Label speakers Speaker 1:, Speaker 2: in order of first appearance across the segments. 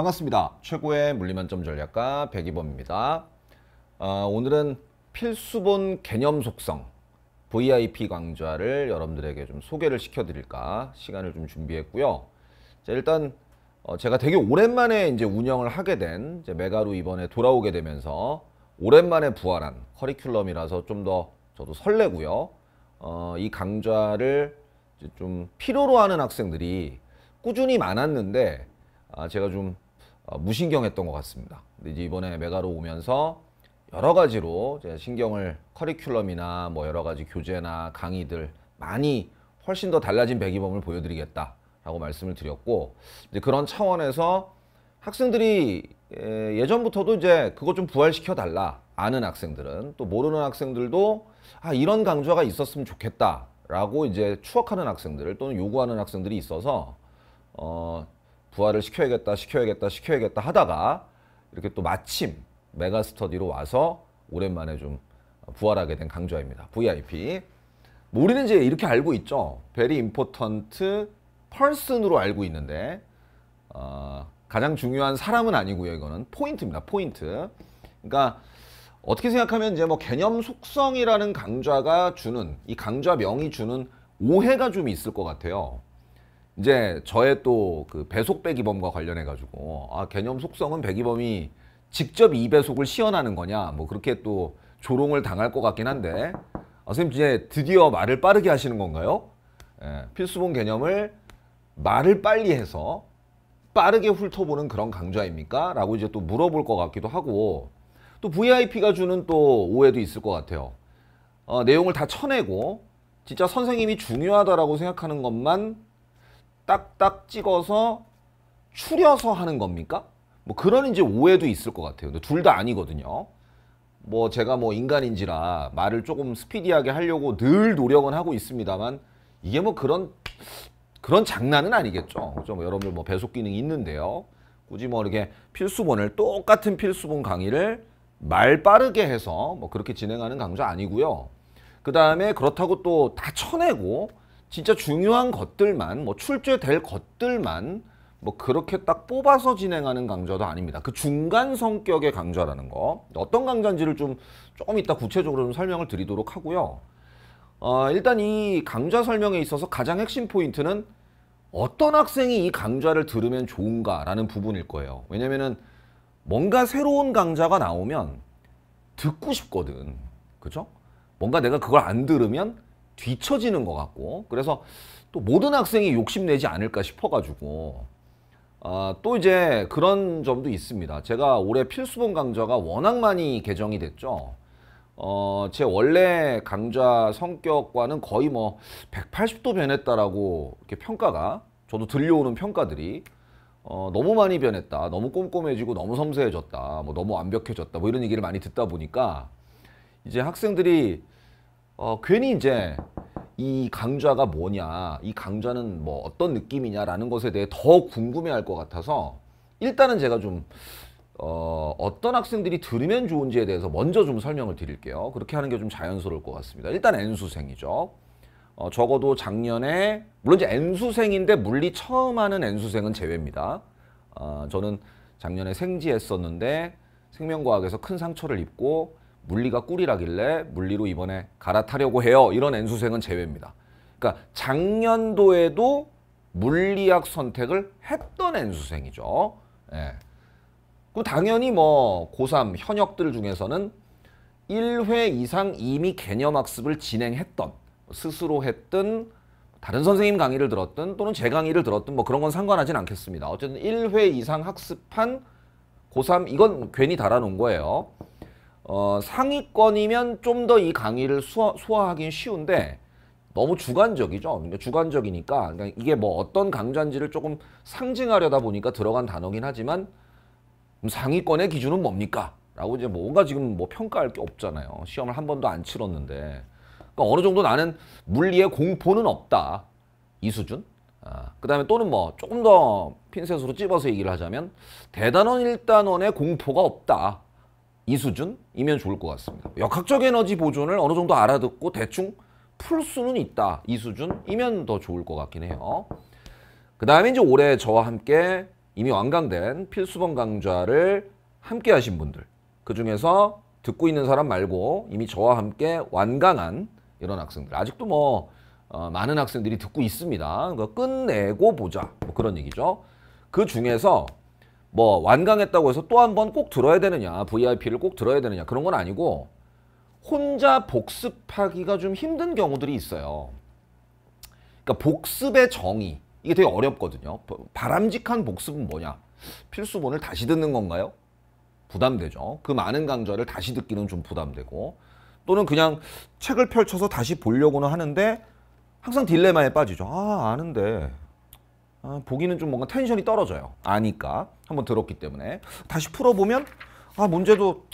Speaker 1: 반갑습니다. 최고의 물리만점 전략가 백이범입니다. 어, 오늘은 필수본 개념 속성 VIP 강좌를 여러분들에게 좀 소개를 시켜드릴까 시간을 좀 준비했고요. 자, 일단 어, 제가 되게 오랜만에 이제 운영을 하게 된 메가로 이번에 돌아오게 되면서 오랜만에 부활한 커리큘럼이라서 좀 더 저도 설레고요. 어, 이 강좌를 좀 필요로 하는 학생들이 꾸준히 많았는데 아, 제가 좀 어, 무신경했던 것 같습니다. 근데 이제 이번에 메가로 오면서 여러 가지로 신경을 커리큘럼이나 뭐 여러 가지 교재나 강의들 많이 훨씬 더 달라진 배기범을 보여드리겠다라고 말씀을 드렸고 이제 그런 차원에서 학생들이 예전부터도 이제 그거 좀 부활시켜 달라 아는 학생들은 또 모르는 학생들도 아 이런 강좌가 있었으면 좋겠다라고 이제 추억하는 학생들 또는 요구하는 학생들이 있어서 어 부활을 시켜야겠다, 시켜야겠다, 시켜야겠다 하다가 이렇게 또 마침 메가 스터디로 와서 오랜만에 좀 부활하게 된 강좌입니다. VIP. 뭐 우리는 이제 이렇게 알고 있죠. 베리 임포턴트 펄슨으로 알고 있는데 어, 가장 중요한 사람은 아니고요. 이거는 포인트입니다. 포인트. 그러니까 어떻게 생각하면 이제 뭐 개념 속성이라는 강좌가 주는 이 강좌명이 주는 오해가 좀 있을 것 같아요. 이제 저의 또 그 배속 배기범과 관련해 가지고 아 개념 속성은 배기범이 직접 이 배속을 시연하는 거냐 뭐 그렇게 또 조롱을 당할 것 같긴 한데 아, 선생님 이제 드디어 말을 빠르게 하시는 건가요? 예, 필수본 개념을 말을 빨리 해서 빠르게 훑어보는 그런 강좌입니까? 라고 이제 또 물어볼 것 같기도 하고 또 VIP가 주는 또 오해도 있을 것 같아요. 어, 내용을 다 쳐내고 진짜 선생님이 중요하다라고 생각하는 것만 딱딱 찍어서 추려서 하는 겁니까? 뭐 그런 이제 오해도 있을 것 같아요. 둘 다 아니거든요. 뭐 제가 뭐 인간인지라 말을 조금 스피디하게 하려고 늘 노력은 하고 있습니다만 이게 뭐 그런 그런 장난은 아니겠죠. 그 여러분들 뭐 배속 기능이 있는데요. 굳이 뭐 이렇게 필수본을 똑같은 필수본 강의를 말 빠르게 해서 뭐 그렇게 진행하는 강좌 아니고요. 그 다음에 그렇다고 또 다 쳐내고 진짜 중요한 것들만 뭐 출제될 것들만 뭐 그렇게 딱 뽑아서 진행하는 강좌도 아닙니다. 그 중간 성격의 강좌라는 거 어떤 강좌인지를 좀 조금 이따 구체적으로 좀 설명을 드리도록 하고요. 어, 일단 이 강좌 설명에 있어서 가장 핵심 포인트는 어떤 학생이 이 강좌를 들으면 좋은가라는 부분일 거예요. 왜냐면은 뭔가 새로운 강좌가 나오면 듣고 싶거든. 그죠? 뭔가 내가 그걸 안 들으면 뒤처지는 것 같고 그래서 또 모든 학생이 욕심내지 않을까 싶어가지고 아, 또 이제 그런 점도 있습니다. 제가 올해 필수본 강좌가 워낙 많이 개정이 됐죠. 어, 제 원래 강좌 성격과는 거의 뭐 180도 변했다라고 이렇게 평가가 저도 들려오는 평가들이 어, 너무 많이 변했다. 너무 꼼꼼해지고 너무 섬세해졌다. 뭐 너무 완벽해졌다. 뭐 이런 얘기를 많이 듣다 보니까 이제 학생들이 어, 괜히 이제 이 강좌가 뭐냐, 이 강좌는 뭐 어떤 느낌이냐라는 것에 대해 더 궁금해할 것 같아서 일단은 제가 좀 어, 어떤 학생들이 들으면 좋은지에 대해서 먼저 좀 설명을 드릴게요. 그렇게 하는 게 좀 자연스러울 것 같습니다. 일단 N수생이죠. 어, 적어도 작년에 물론 이제 N수생인데 물리 처음 하는 N수생은 제외입니다. 어, 저는 작년에 생지했었는데 생명과학에서 큰 상처를 입고 물리가 꿀이라길래 물리로 이번에 갈아타려고 해요. 이런 N수생은 제외입니다. 그러니까 작년도에도 물리학 선택을 했던 N수생이죠. 예. 그럼 당연히 뭐 고3 현역들 중에서는 1회 이상 이미 개념 학습을 진행했던 스스로 했던 다른 선생님 강의를 들었든 또는 제 강의를 들었든 뭐 그런 건 상관하진 않겠습니다. 어쨌든 1회 이상 학습한 고3 이건 괜히 달아놓은 거예요. 어, 상위권이면 좀 더 이 강의를 수화 소화하긴 쉬운데 너무 주관적이죠. 그러니까 주관적이니까 그러니까 이게 뭐 어떤 강좌인지를 조금 상징하려다 보니까 들어간 단어긴 하지만 음, 상위권의 기준은 뭡니까? 라고 이제 뭔가 지금 뭐 평가할 게 없잖아요. 시험을 한 번도 안 치렀는데 그러니까 어느 정도 나는 물리의 공포는 없다. 이 수준? 아, 그 다음에 또는 뭐 조금 더 핀셋으로 찝어서 얘기를 하자면 대단원 1단원의 공포가 없다. 이 수준이면 좋을 것 같습니다. 역학적 에너지 보존을 어느 정도 알아듣고 대충 풀 수는 있다. 이 수준이면 더 좋을 것 같긴 해요. 그 다음에 이제 올해 저와 함께 이미 완강된 필수본 강좌를 함께 하신 분들 그 중에서 듣고 있는 사람 말고 이미 저와 함께 완강한 이런 학생들 아직도 뭐 어, 많은 학생들이 듣고 있습니다. 그러니까 끝내고 보자 뭐 그런 얘기죠. 그 중에서 뭐 완강했다고 해서 또 한 번 꼭 들어야 되느냐 VIP를 꼭 들어야 되느냐 그런 건 아니고 혼자 복습하기가 좀 힘든 경우들이 있어요. 그러니까 복습의 정의 이게 되게 어렵거든요. 바람직한 복습은 뭐냐? 필수본을 다시 듣는 건가요? 부담되죠. 그 많은 강좌를 다시 듣기는 좀 부담되고 또는 그냥 책을 펼쳐서 다시 보려고는 하는데 항상 딜레마에 빠지죠. 아 아는데 어, 보기는 좀 뭔가 텐션이 떨어져요. 아니까 한번 들었기 때문에 다시 풀어보면 아 문제도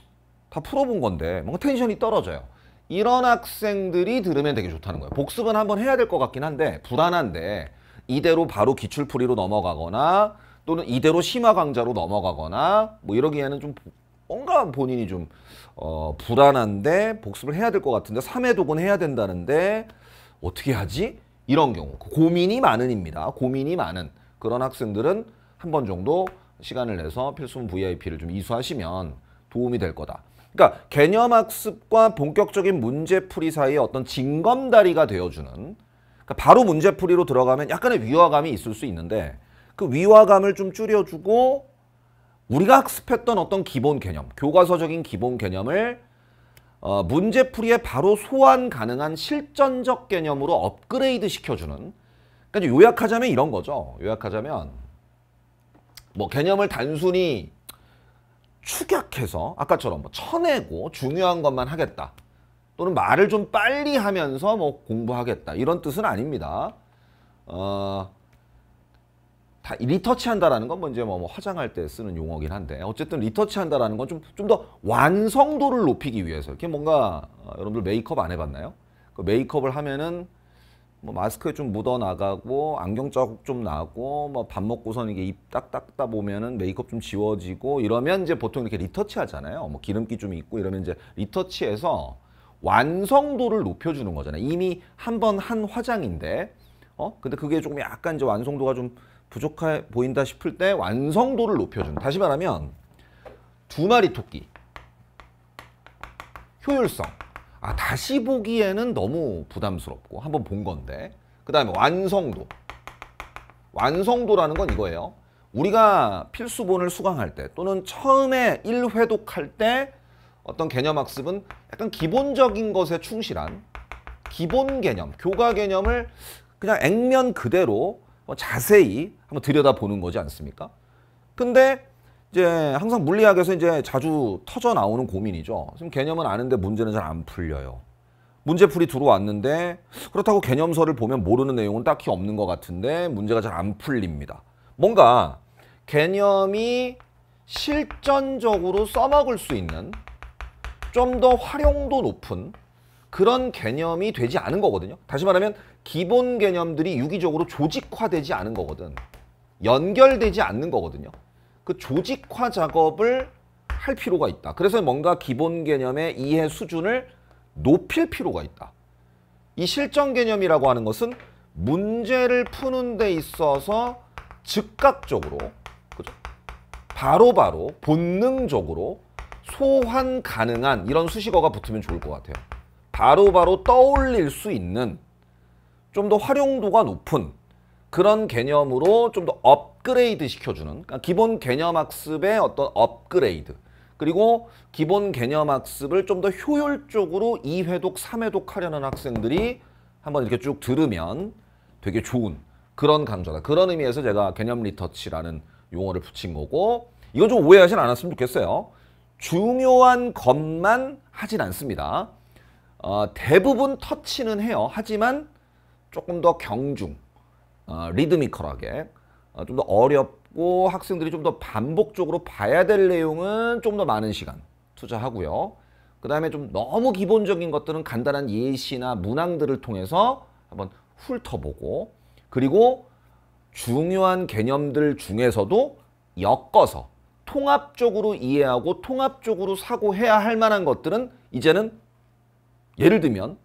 Speaker 1: 다 풀어본 건데 뭔가 텐션이 떨어져요. 이런 학생들이 들으면 되게 좋다는 거예요. 복습은 한번 해야 될 것 같긴 한데 불안한데 이대로 바로 기출풀이로 넘어가거나 또는 이대로 심화 강좌로 넘어가거나 뭐 이러기에는 좀 뭔가 본인이 좀 어, 불안한데 복습을 해야 될 것 같은데 3회 독은 해야 된다는데 어떻게 하지? 이런 경우 고민이 많은입니다. 고민이 많은 그런 학생들은 한 번 정도 시간을 내서 필수문 VIP를 좀 이수하시면 도움이 될 거다. 그러니까 개념 학습과 본격적인 문제풀이 사이에 어떤 징검다리가 되어주는 그러니까 바로 문제풀이로 들어가면 약간의 위화감이 있을 수 있는데 그 위화감을 좀 줄여주고 우리가 학습했던 어떤 기본 개념, 교과서적인 기본 개념을 어, 문제풀이에 바로 소환 가능한 실전적 개념으로 업그레이드 시켜주는 그러니까 요약하자면 이런 거죠. 요약하자면 뭐 개념을 단순히 축약해서 아까처럼 뭐 쳐내고 중요한 것만 하겠다. 또는 말을 좀 빨리 하면서 뭐 공부하겠다. 이런 뜻은 아닙니다. 어, 다 리터치한다라는 건 먼저 뭐, 뭐, 뭐 화장할 때 쓰는 용어긴 한데 어쨌든 리터치한다라는 건 좀 좀 더 완성도를 높이기 위해서 이렇게 뭔가 어, 여러분들 메이크업 안 해봤나요? 그 메이크업을 하면은 뭐 마스크에 좀 묻어 나가고 안경 자국 좀 나고 뭐 밥 먹고선 이게 입딱딱다 보면은 메이크업 좀 지워지고 이러면 이제 보통 이렇게 리터치 하잖아요. 뭐 기름기 좀 있고 이러면 이제 리터치해서 완성도를 높여주는 거잖아요. 이미 한 번 한 화장인데 어 근데 그게 조금 약간 이제 완성도가 좀 부족해 보인다 싶을 때 완성도를 높여준 다시 말하면 두 마리 토끼 효율성 아 다시 보기에는 너무 부담스럽고 한번 본 건데 그 다음에 완성도 완성도라는 건 이거예요 우리가 필수본을 수강할 때 또는 처음에 1회독할 때 어떤 개념 학습은 약간 기본적인 것에 충실한 기본 개념, 교과 개념을 그냥 액면 그대로 뭐 자세히 한번 들여다보는 거지 않습니까? 근데 이제 항상 물리학에서 이제 자주 터져 나오는 고민이죠. 지금 개념은 아는데 문제는 잘 안 풀려요. 문제풀이 들어왔는데 그렇다고 개념서를 보면 모르는 내용은 딱히 없는 것 같은데 문제가 잘 안 풀립니다. 뭔가 개념이 실전적으로 써먹을 수 있는 좀 더 활용도 높은 그런 개념이 되지 않은 거거든요. 다시 말하면 기본 개념들이 유기적으로 조직화되지 않은 거거든. 연결되지 않는 거거든요. 그 조직화 작업을 할 필요가 있다. 그래서 뭔가 기본 개념의 이해 수준을 높일 필요가 있다. 이 실전 개념이라고 하는 것은 문제를 푸는 데 있어서 즉각적으로 그죠? 바로바로 본능적으로 소환 가능한 이런 수식어가 붙으면 좋을 것 같아요. 바로바로 바로 떠올릴 수 있는 좀 더 활용도가 높은 그런 개념으로 좀 더 업그레이드 시켜주는 그러니까 기본 개념 학습의 어떤 업그레이드 그리고 기본 개념 학습을 좀 더 효율적으로 2회독, 3회독 하려는 학생들이 한번 이렇게 쭉 들으면 되게 좋은 그런 강좌다. 그런 의미에서 제가 개념 리터치라는 용어를 붙인 거고 이건 좀 오해하진 않았으면 좋겠어요. 중요한 것만 하진 않습니다. 어, 대부분 터치는 해요. 하지만 조금 더 경중, 어, 리드미컬하게 어, 좀더 어렵고 학생들이 좀 더 반복적으로 봐야 될 내용은 좀 더 많은 시간 투자하고요. 그 다음에 좀 너무 기본적인 것들은 간단한 예시나 문항들을 통해서 한번 훑어보고 그리고 중요한 개념들 중에서도 엮어서 통합적으로 이해하고 통합적으로 사고해야 할 만한 것들은 이제는 예를 들면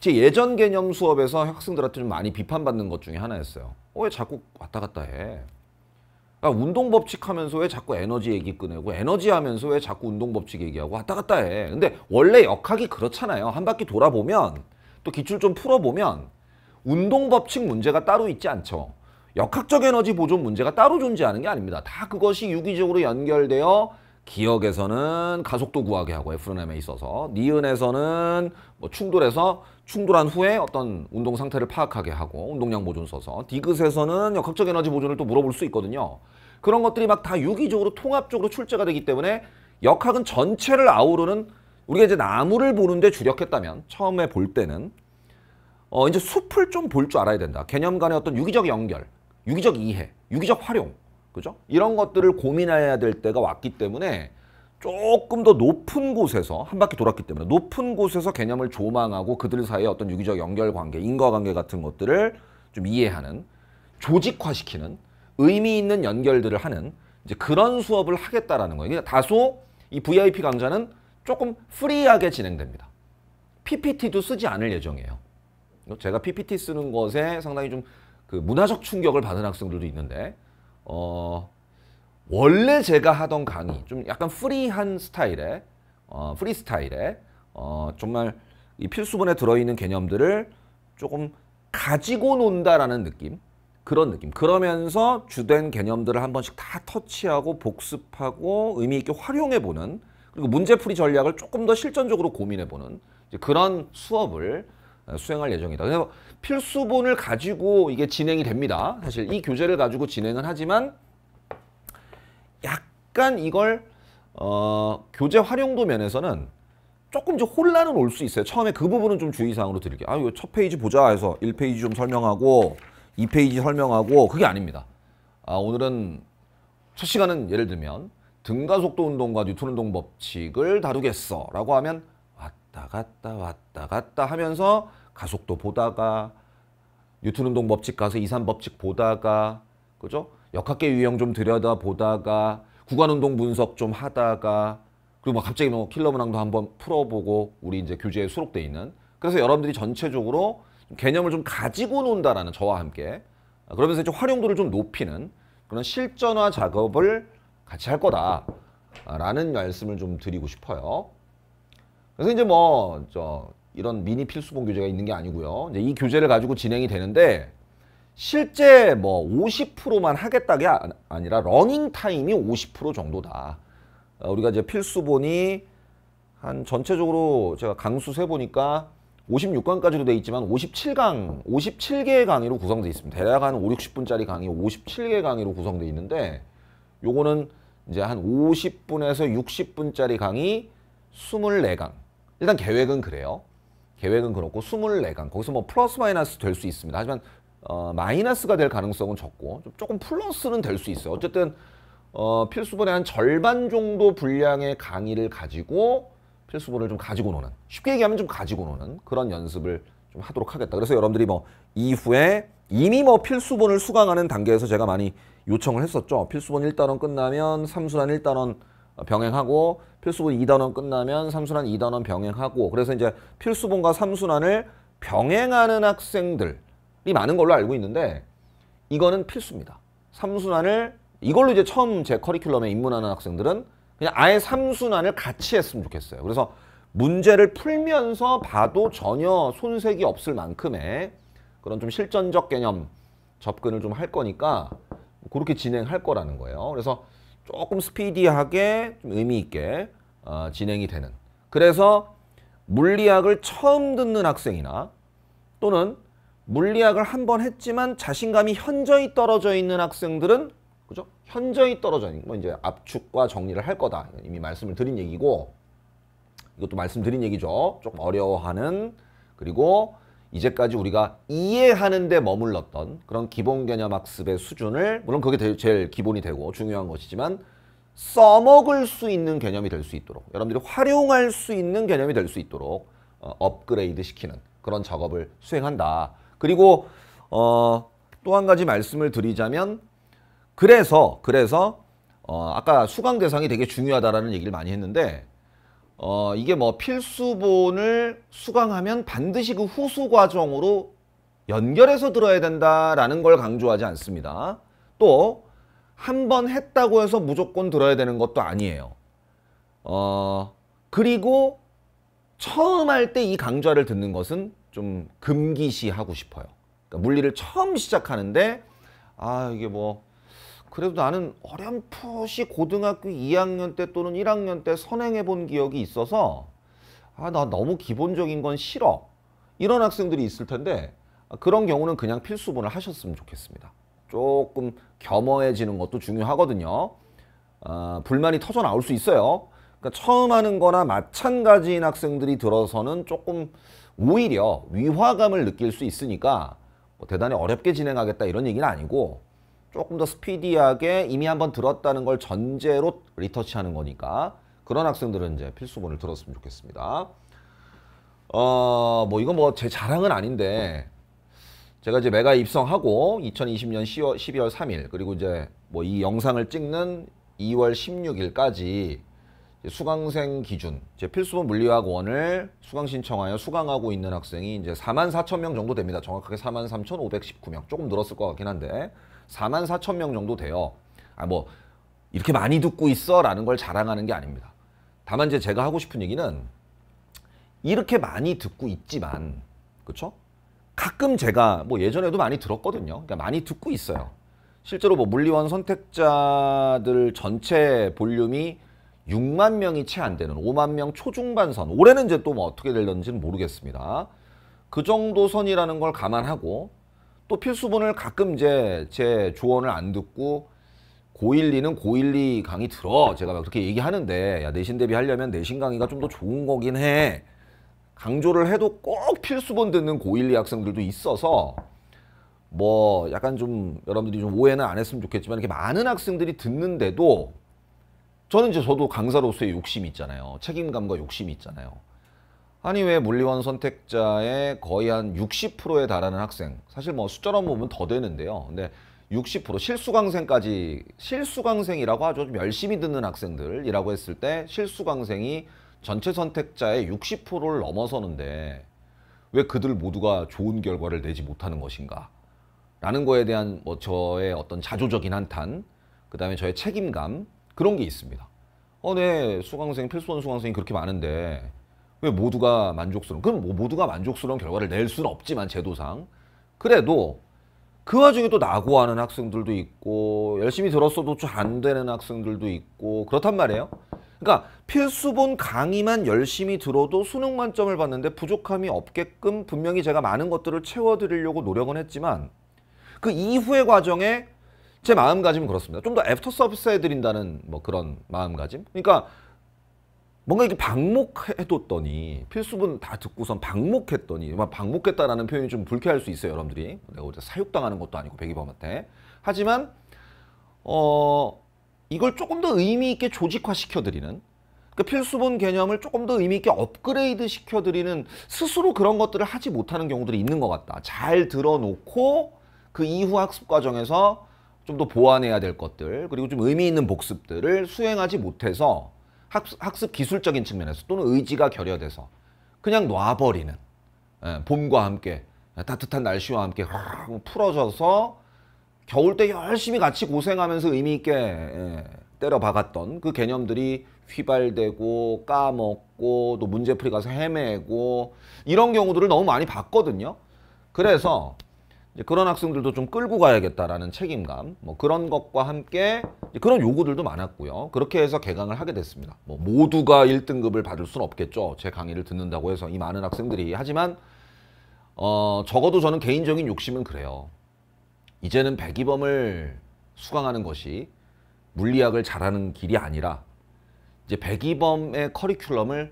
Speaker 1: 제 예전 개념 수업에서 학생들한테 좀 많이 비판받는 것 중에 하나였어요. 어, 왜 자꾸 왔다 갔다 해? 그 운동 법칙 하면서 왜 자꾸 에너지 얘기 꺼내고 에너지 하면서 왜 자꾸 운동 법칙 얘기하고 왔다 갔다 해. 근데 원래 역학이 그렇잖아요. 한 바퀴 돌아보면 또 기출 좀 풀어보면 운동 법칙 문제가 따로 있지 않죠. 역학적 에너지 보존 문제가 따로 존재하는 게 아닙니다. 다 그것이 유기적으로 연결되어 기억에서는 가속도 구하게 하고 F&M에 있어서 니은에서는 뭐 충돌해서 충돌한 후에 어떤 운동 상태를 파악하게 하고 운동량 보존 써서 디귿에서는 역학적 에너지 보존을 또 물어볼 수 있거든요. 그런 것들이 막 다 유기적으로 통합적으로 출제가 되기 때문에 역학은 전체를 아우르는 우리가 이제 나무를 보는데 주력했다면 처음에 볼 때는 어 이제 숲을 좀 볼 줄 알아야 된다. 개념 간의 어떤 유기적 연결, 유기적 이해, 유기적 활용 그죠? 이런 것들을 고민해야 될 때가 왔기 때문에 조금 더 높은 곳에서 한 바퀴 돌았기 때문에 높은 곳에서 개념을 조망하고 그들 사이의 어떤 유기적 연결 관계, 인과관계 같은 것들을 좀 이해하는 조직화시키는 의미 있는 연결들을 하는 이제 그런 수업을 하겠다라는 거예요. 그러니까 다소 이 VIP 강좌는 조금 프리하게 진행됩니다. PPT도 쓰지 않을 예정이에요. 제가 PPT 쓰는 것에 상당히 좀그 문화적 충격을 받은 학생들도 있는데 어, 원래 제가 하던 강의 좀 약간 프리한 스타일의 어, 프리 스타일의 어, 정말 이 필수본에 들어있는 개념들을 조금 가지고 논다라는 느낌 그런 느낌 그러면서 주된 개념들을 한 번씩 다 터치하고 복습하고 의미 있게 활용해 보는 그리고 문제풀이 전략을 조금 더 실전적으로 고민해 보는 이제 그런 수업을 수행할 예정이다. 그래서 필수본을 가지고 이게 진행이 됩니다. 사실 이 교재를 가지고 진행은 하지만 약간 이걸 어, 교재 활용도 면에서는 조금 이제 혼란은 올 수 있어요. 처음에 그 부분은 좀 주의사항으로 드릴게요. 아, 이거 첫 페이지 보자 해서 1페이지 좀 설명하고 2페이지 설명하고 그게 아닙니다. 아, 오늘은 첫 시간은 예를 들면 등가속도 운동과 뉴턴 운동 법칙을 다루겠어 라고 하면 왔다 갔다 왔다 갔다 하면서 가속도 보다가 뉴턴 운동 법칙 가서 이산 법칙 보다가 그죠? 역학계 유형 좀 들여다 보다가 구간 운동 분석 좀 하다가 그리고 막 갑자기 뭐 킬러 문항도 한번 풀어보고 우리 이제 교재에 수록돼 있는 그래서 여러분들이 전체적으로 개념을 좀 가지고 논다라는 저와 함께 그러면서 이제 활용도를 좀 높이는 그런 실전화 작업을 같이 할 거다라는 말씀을 좀 드리고 싶어요. 그래서 이제 뭐저 이런 미니 필수본 교재가 있는 게 아니고요. 이제 이 교재를 가지고 진행이 되는데 실제 뭐 50%만 하겠다게 아, 아니라 러닝 타임이 50% 정도다. 어, 우리가 이제 필수본이 한 전체적으로 제가 강수 세 보니까 56강까지로 돼 있지만 57강, 57개의 강의로 구성되어 있습니다. 대략 한 5, 60분짜리 강의 57개 강의로 구성되어 있는데 요거는 이제 한 50분에서 60분짜리 강의 24강. 일단 계획은 그래요. 계획은 그렇고 24강 거기서 뭐 플러스 마이너스 될 수 있습니다. 하지만 어, 마이너스가 될 가능성은 적고 조금 플러스는 될 수 있어요. 어쨌든 어, 필수본의 한 절반 정도 분량의 강의를 가지고 필수본을 좀 가지고 노는 쉽게 얘기하면 좀 가지고 노는 그런 연습을 좀 하도록 하겠다. 그래서 여러분들이 뭐 이후에 이미 뭐 필수본을 수강하는 단계에서 제가 많이 요청을 했었죠. 필수본 1단원 끝나면 3순환 1단원 병행하고 필수본 2단원 끝나면 3순환 2단원 병행하고 그래서 이제 필수본과 3순환을 병행하는 학생들이 많은 걸로 알고 있는데 이거는 필수입니다. 3순환을 이걸로 이제 처음 제 커리큘럼에 입문하는 학생들은 그냥 아예 3순환을 같이 했으면 좋겠어요. 그래서 문제를 풀면서 봐도 전혀 손색이 없을 만큼의 그런 좀 실전적 개념 접근을 좀 할 거니까 그렇게 진행할 거라는 거예요. 그래서 조금 스피디하게 좀 의미 있게 어, 진행이 되는 그래서 물리학을 처음 듣는 학생이나 또는 물리학을 한 번 했지만 자신감이 현저히 떨어져 있는 학생들은 그죠? 현저히 떨어져 있는 건 뭐 이제 압축과 정리를 할 거다. 이미 말씀을 드린 얘기고 이것도 말씀드린 얘기죠. 조금 어려워하는 그리고 이제까지 우리가 이해하는 데 머물렀던 그런 기본 개념 학습의 수준을 물론 그게 제일 기본이 되고 중요한 것이지만 써먹을 수 있는 개념이 될 수 있도록 여러분들이 활용할 수 있는 개념이 될 수 있도록 어, 업그레이드 시키는 그런 작업을 수행한다. 그리고 어, 또 한 가지 말씀을 드리자면 그래서 그래서 어, 아까 수강 대상이 되게 중요하다라는 얘기를 많이 했는데 어, 이게 뭐 필수본을 수강하면 반드시 그 후수 과정으로 연결해서 들어야 된다라는 걸 강조하지 않습니다. 또 한 번 했다고 해서 무조건 들어야 되는 것도 아니에요. 어, 그리고 처음 할 때 이 강좌를 듣는 것은 좀 금기시하고 싶어요. 그러니까 물리를 처음 시작하는데 아 이게 뭐 그래도 나는 어렴풋이 고등학교 2학년 때 또는 1학년 때 선행해 본 기억이 있어서 아, 나 너무 기본적인 건 싫어. 이런 학생들이 있을 텐데 아, 그런 경우는 그냥 필수본을 하셨으면 좋겠습니다. 조금 겸허해지는 것도 중요하거든요. 어, 불만이 터져 나올 수 있어요. 그러니까 처음 하는 거나 마찬가지인 학생들이 들어서는 조금 오히려 위화감을 느낄 수 있으니까 뭐 대단히 어렵게 진행하겠다 이런 얘기는 아니고 조금 더 스피디하게 이미 한 번 들었다는 걸 전제로 리터치하는 거니까 그런 학생들은 이제 필수본을 들었으면 좋겠습니다. 어, 뭐 이건 뭐 제 자랑은 아닌데 제가 이제 메가 입성하고 2020년 10월, 12월 3일 그리고 이제 뭐 이 영상을 찍는 2월 16일까지 수강생 기준 제 필수본 물리학 원을 수강 신청하여 수강하고 있는 학생이 이제 4만 4천 명 정도 됩니다. 정확하게 4만 3,519명 조금 늘었을 것 같긴 한데 4만 4천 명 정도 돼요. 아, 뭐 이렇게 많이 듣고 있어 라는 걸 자랑하는 게 아닙니다. 다만 이제 제가 하고 싶은 얘기는 이렇게 많이 듣고 있지만 그쵸 가끔 제가 뭐 예전에도 많이 들었거든요. 그러니까 많이 듣고 있어요. 실제로 뭐 물리원 선택자들 전체 볼륨이 6만 명이 채 안 되는 5만 명 초중반 선. 올해는 이제 또뭐 어떻게 될는지는 모르겠습니다. 그 정도 선이라는 걸 감안하고 또 필수본을 가끔 이제 제 조언을 안 듣고 고1리는고1리 강의 들어 제가 막 그렇게 얘기하는데 야 내신 대비 하려면 내신 강의가 좀 더 좋은 거긴 해 강조를 해도 꼭 필수본 듣는 고1리 학생들도 있어서 뭐 약간 좀 여러분들이 좀 오해는 안 했으면 좋겠지만 이렇게 많은 학생들이 듣는데도 저는 이제 저도 강사로서의 욕심이 있잖아요 책임감과 욕심이 있잖아요 아니 왜 물리원 선택자의 거의 한 60%에 달하는 학생 사실 뭐 숫자로만 보면 더 되는데요. 근데 60% 실수강생까지 실수강생이라고 하죠. 좀 열심히 듣는 학생들이라고 했을 때 실수강생이 전체 선택자의 60%를 넘어서는데 왜 그들 모두가 좋은 결과를 내지 못하는 것인가? 라는 거에 대한 뭐 저의 어떤 자조적인 한탄, 그 다음에 저의 책임감 그런 게 있습니다. 어, 네, 수강생 필수원 수강생이 그렇게 많은데 왜 모두가 만족스러운 그럼 뭐 모두가 만족스러운 결과를 낼 수는 없지만 제도상 그래도 그 와중에 또 낙오하는 학생들도 있고 열심히 들었어도 잘 안 되는 학생들도 있고 그렇단 말이에요. 그러니까 필수본 강의만 열심히 들어도 수능 만점을 받는데 부족함이 없게끔 분명히 제가 많은 것들을 채워드리려고 노력은 했지만 그 이후의 과정에 제 마음가짐은 그렇습니다. 좀 더 애프터 서비스 해드린다는 뭐 그런 마음가짐. 그러니까 뭔가 이렇게 방목해뒀더니 필수분 다 듣고선 방목했더니 막 방목했다라는 표현이 좀 불쾌할 수 있어요 여러분들이 내가 어제 사육당하는 것도 아니고 백이범한테 하지만 어 이걸 조금 더 의미 있게 조직화 시켜드리는 그 그러니까 필수본 개념을 조금 더 의미 있게 업그레이드 시켜드리는 스스로 그런 것들을 하지 못하는 경우들이 있는 것 같다. 잘 들어놓고 그 이후 학습 과정에서 좀 더 보완해야 될 것들 그리고 좀 의미 있는 복습들을 수행하지 못해서 학습, 학습 기술적인 측면에서 또는 의지가 결여돼서 그냥 놔버리는 예, 봄과 함께 예, 따뜻한 날씨와 함께 풀어져서 겨울 때 열심히 같이 고생하면서 의미 있게 예, 때려 박았던 그 개념들이 휘발되고 까먹고 또 문제풀이 가서 헤매고 이런 경우들을 너무 많이 봤거든요. 그래서 그런 학생들도 좀 끌고 가야겠다라는 책임감 뭐 그런 것과 함께 그런 요구들도 많았고요. 그렇게 해서 개강을 하게 됐습니다. 뭐 모두가 1등급을 받을 수는 없겠죠. 제 강의를 듣는다고 해서 이 많은 학생들이 하지만 어 적어도 저는 개인적인 욕심은 그래요. 이제는 백이범을 수강하는 것이 물리학을 잘하는 길이 아니라 이제 백이범의 커리큘럼을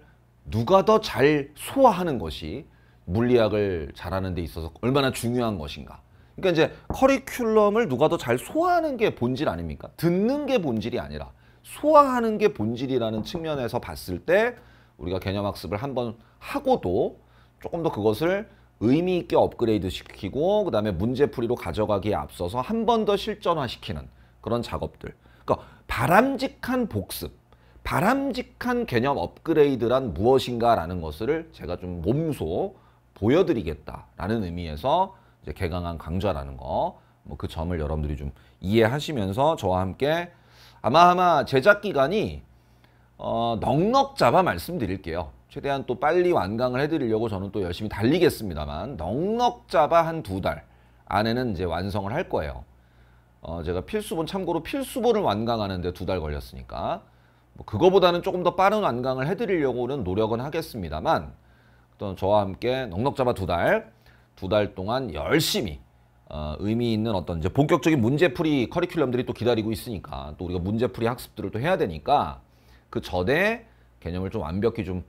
Speaker 1: 누가 더 잘 소화하는 것이 물리학을 잘하는 데 있어서 얼마나 중요한 것인가. 그러니까 이제 커리큘럼을 누가 더 잘 소화하는 게 본질 아닙니까? 듣는 게 본질이 아니라 소화하는 게 본질이라는 측면에서 봤을 때 우리가 개념학습을 한번 하고도 조금 더 그것을 의미 있게 업그레이드 시키고 그다음에 문제풀이로 가져가기에 앞서서 한 번 더 실전화시키는 그런 작업들. 그러니까 바람직한 복습, 바람직한 개념 업그레이드란 무엇인가라는 것을 제가 좀 몸소 보여드리겠다라는 의미에서 이제 개강한 강좌라는 거, 뭐 그 점을 여러분들이 좀 이해하시면서 저와 함께 아마 아마 제작 기간이 어, 넉넉 잡아 말씀드릴게요. 최대한 또 빨리 완강을 해드리려고 저는 또 열심히 달리겠습니다만 넉넉 잡아 한 두 달 안에는 이제 완성을 할 거예요. 어, 제가 필수본 참고로 필수본을 완강하는데 두 달 걸렸으니까 뭐 그거보다는 조금 더 빠른 완강을 해드리려고는 노력은 하겠습니다만 또는 저와 함께 넉넉 잡아 두 달, 두 달 동안 열심히 어, 의미 있는 어떤 이제 본격적인 문제풀이 커리큘럼들이 또 기다리고 있으니까 또 우리가 문제풀이 학습들을 또 해야 되니까 그 전에 개념을 좀 완벽히 좀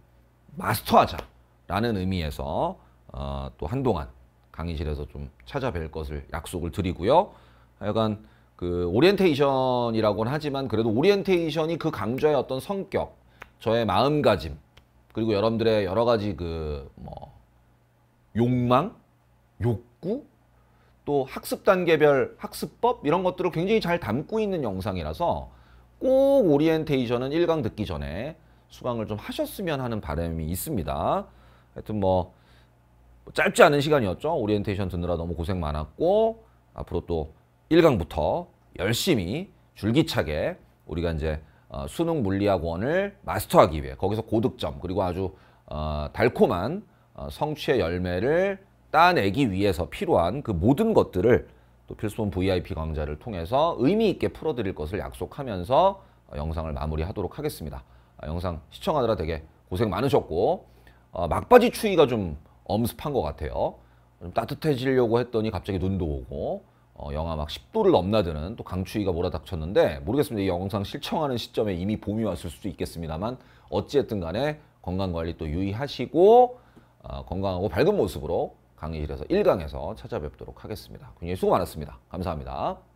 Speaker 1: 마스터하자라는 의미에서 어, 또 한동안 강의실에서 좀 찾아뵐 것을 약속을 드리고요. 하여간 그 오리엔테이션이라고는 하지만 그래도 오리엔테이션이 그 강좌의 어떤 성격, 저의 마음가짐, 그리고 여러분들의 여러 가지 그 뭐 욕망, 욕구, 또 학습 단계별 학습법 이런 것들을 굉장히 잘 담고 있는 영상이라서 꼭 오리엔테이션은 1강 듣기 전에 수강을 좀 하셨으면 하는 바람이 있습니다. 하여튼 뭐 짧지 않은 시간이었죠. 오리엔테이션 듣느라 너무 고생 많았고 앞으로 또 1강부터 열심히 줄기차게 우리가 이제 어, 수능 물리학원을 마스터하기 위해 거기서 고득점 그리고 아주 어, 달콤한 어, 성취의 열매를 따내기 위해서 필요한 그 모든 것들을 또 필수본 VIP 강좌를 통해서 의미 있게 풀어드릴 것을 약속하면서 영상을 마무리하도록 하겠습니다. 아, 영상 시청하느라 되게 고생 많으셨고 막바지 추위가 좀 엄습한 것 같아요. 좀 따뜻해지려고 했더니 갑자기 눈도 오고 어, 영하 막 10도를 넘나드는 또 강추위가 몰아닥쳤는데 모르겠습니다. 이 영상 실청하는 시점에 이미 봄이 왔을 수도 있겠습니다만 어찌됐든 간에 건강관리 또 유의하시고 어, 건강하고 밝은 모습으로 강의실에서 1강에서 찾아뵙도록 하겠습니다. 굉장히 수고 많았습니다. 감사합니다.